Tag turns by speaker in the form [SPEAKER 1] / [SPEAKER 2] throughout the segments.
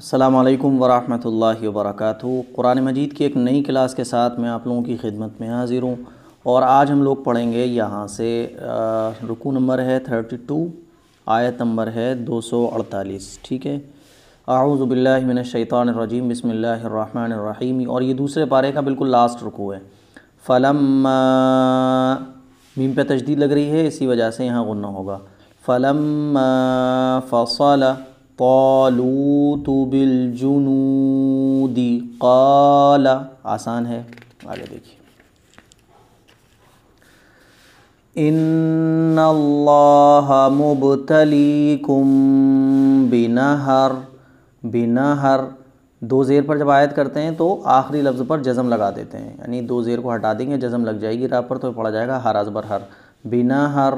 [SPEAKER 1] السلام علیکم ورحمۃ اللہ وبرکاتہ قرآن مجید کی ایک نئی کلاس کے ساتھ میں آپ لوگوں کی خدمت میں حاضر ہوں اور آج ہم لوگ پڑھیں گے یہاں سے رکو نمبر ہے 32 آیت نمبر ہے 248 ٹھیک ہے اعوذ باللہ من الشیطان الرجیم بسم اللہ الرحمن الرحیم اور یہ دوسرے پارے کا بالکل لاسٹ رکو ہے فلم پہ تجدید لگ رہی ہے اسی وجہ سے یہاں غنہ ہوگا فلم فصعلہ پالو تو بل جنو دی آسان ہے آگے دیکھیے ان اللہ مبتلی کم بنا ہر بنا ہر دو زیر پر جب عائد کرتے ہیں تو آخری لفظ پر جزم لگا دیتے ہیں یعنی دو زیر کو ہٹا دیں گے جزم لگ جائے گی راہ پر تو پڑا جائے گا ہر ازبر ہر بنا ہر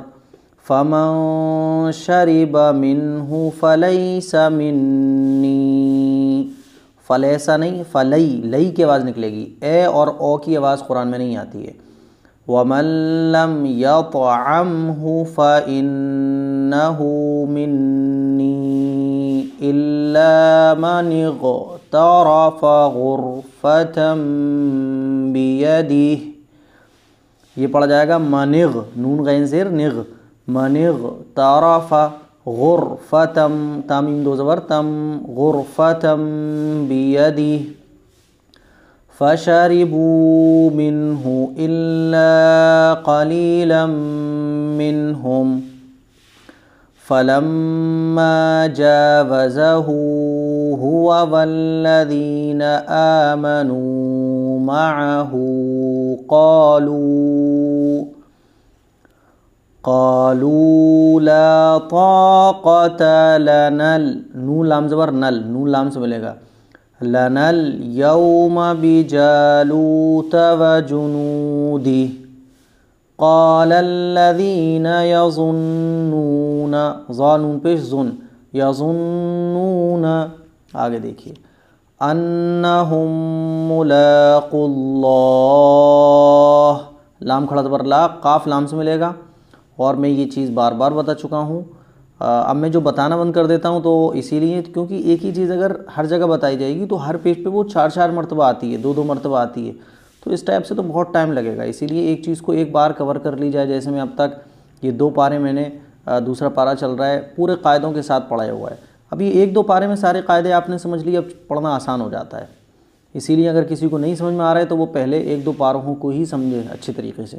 [SPEAKER 1] فمن شرب منه فليس مني फलैसा नहीं फलई लई की आवाज़ निकलेगी ए और ओ की आवाज़ कुरान में नहीं आती है वमल्लम यम हु फ़िन मिन्नी मन तरफ गुरफतम बियदी ये पढ़ा जाएगा मनिग नून गैन सिर निग من اغترف غرفة تاميم دو زبر تم غرفة بيده فشربوا منه إلا قليلا منهم فلما جاوزه هو والذين آمنوا معه قالوا قالوا لا طاقة لنا نون لام زبر نل نون لام سے ملے گا لنا اليوم بجالوت وجنوده قال الذين يظنون ظنون پیش ظن يظنون آگے دیکھئے انهم ملاق الله لام کھڑا زبر لا قاف لام سے ملے گا اور میں یہ چیز بار بار بتا چکا ہوں اب میں جو بتانا بند کر دیتا ہوں تو اسی لیے کیونکہ ایک ہی چیز اگر ہر جگہ بتائی جائے گی تو ہر پیج پہ وہ چار چار مرتبہ آتی ہے دو دو مرتبہ آتی ہے تو اس ٹائپ سے تو بہت ٹائم لگے گا اسی لیے ایک چیز کو ایک بار کور کر لی جائے جیسے میں اب تک یہ دو پارے میں نے دوسرا پارا چل رہا ہے پورے قاعدوں کے ساتھ پڑھایا ہوا ہے اب یہ ایک دو پارے میں سارے قاعدے آپ نے سمجھ لیے اب پڑھنا آسان ہو جاتا ہے اسی لیے اگر کسی کو نہیں سمجھ میں آ رہا ہے تو وہ پہلے ایک دو پاروں کو ہی سمجھے اچھے طریقے سے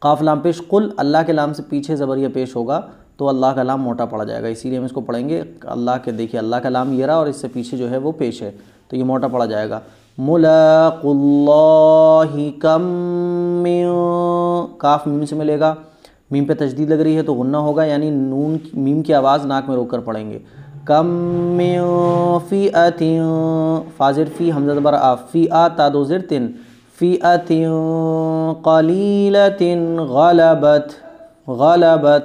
[SPEAKER 1] قاف لام پیش قل اللہ کے لام سے پیچھے زبریہ پیش ہوگا تو اللہ کا لام موٹا پڑا جائے گا اسی لیے ہم اس کو پڑھیں گے اللہ کے دیکھیے اللہ کا لام یہ رہا اور اس سے پیچھے جو ہے وہ پیش ہے تو یہ موٹا پڑا جائے گا ملاق اللہ کم کاف میم سے ملے گا میم پہ تجدید لگ رہی ہے تو غنہ ہوگا یعنی نون میم کی آواز ناک میں روک کر پڑھیں گے کم فی آ فاضر فی حمز آف فی آتا تین فی قلیلت غلبت غلبت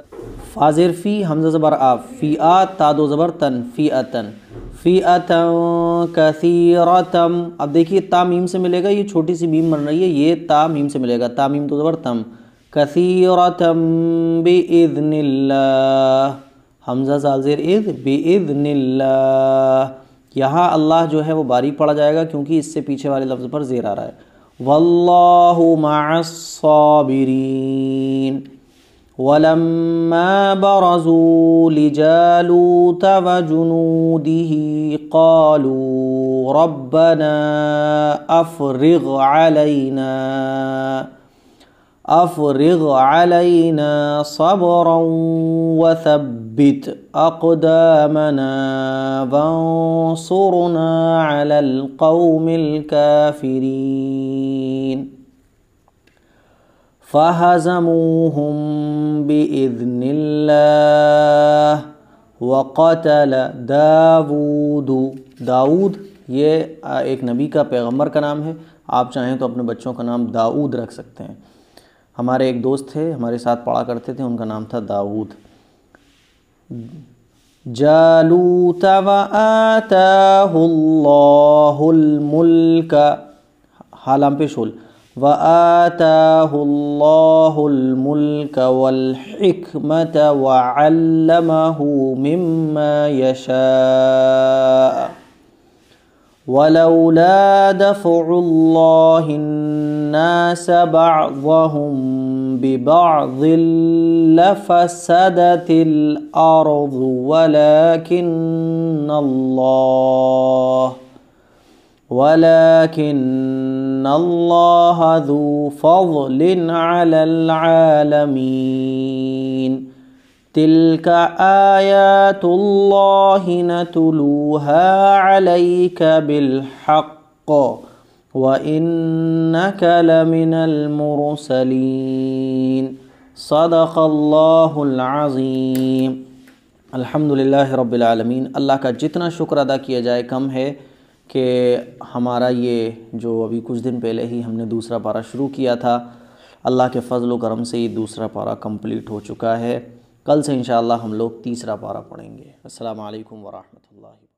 [SPEAKER 1] فاضر فی حمزہ زبر آ فیعت تادو زبر تن آن فیعتن کثیرتم اب اور تم اب دیکھیے تامیم سے ملے گا یہ چھوٹی سی میم بن رہی ہے یہ تامیم سے ملے گا تامیم تو زبر تم کثیرتم بی اذن اللہ حمزہ نلا اذ بی اذن اللہ یہاں اللہ جو ہے وہ باری پڑا جائے گا کیونکہ اس سے پیچھے والے لفظ پر زیر آ رہا ہے والله مع الصابرين ولما برزوا لجالوت وجنوده قالوا ربنا افرغ علينا أفرغ علينا صبرا وثبت أقدامنا فانصرنا على القوم الكافرين فهزموهم بإذن الله وقتل داود داود یہ ایک نبی کا پیغمبر کا نام ہے آپ چاہیں تو اپنے بچوں کا نام داؤد رکھ سکتے ہیں हमारे एक दोस्त थे हमारे साथ पढ़ा करते थे उनका नाम था दाऊद जालूत व आताहुल्लाहुल्मुल्क हालाम पे शोल व आताहुल्लाहुल्मुल्क वल्हिकमत व अल्लमहु मिम्मा यशा ولولا دفع الله الناس بعضهم ببعض لفسدت الارض ولكن الله ولكن الله ذو فضل على العالمين تلك آيات الله نتلوها عليك بالحق وإنك لمن المرسلين صدق سلی صد اللہ الحمد للہ رب العالمین اللہ کا جتنا شکر ادا کیا جائے کم ہے کہ ہمارا یہ جو ابھی کچھ دن پہلے ہی ہم نے دوسرا پارہ شروع کیا تھا اللہ کے فضل و کرم سے یہ دوسرا پارہ کمپلیٹ ہو چکا ہے کل سے انشاءاللہ ہم لوگ تیسرا پارہ پڑھیں گے السلام علیکم ورحمۃ اللہ